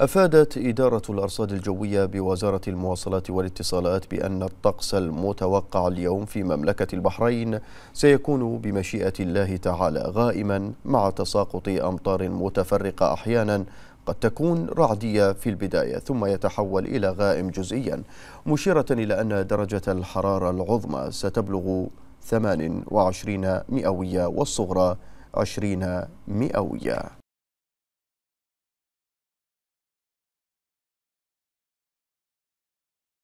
أفادت إدارة الأرصاد الجوية بوزارة المواصلات والاتصالات بأن الطقس المتوقع اليوم في مملكة البحرين سيكون بمشيئة الله تعالى غائما مع تساقط أمطار متفرقة أحيانا قد تكون رعدية في البداية ثم يتحول إلى غائم جزئيا مشيرة إلى أن درجة الحرارة العظمى ستبلغ 28 مئوية والصغرى 20 مئوية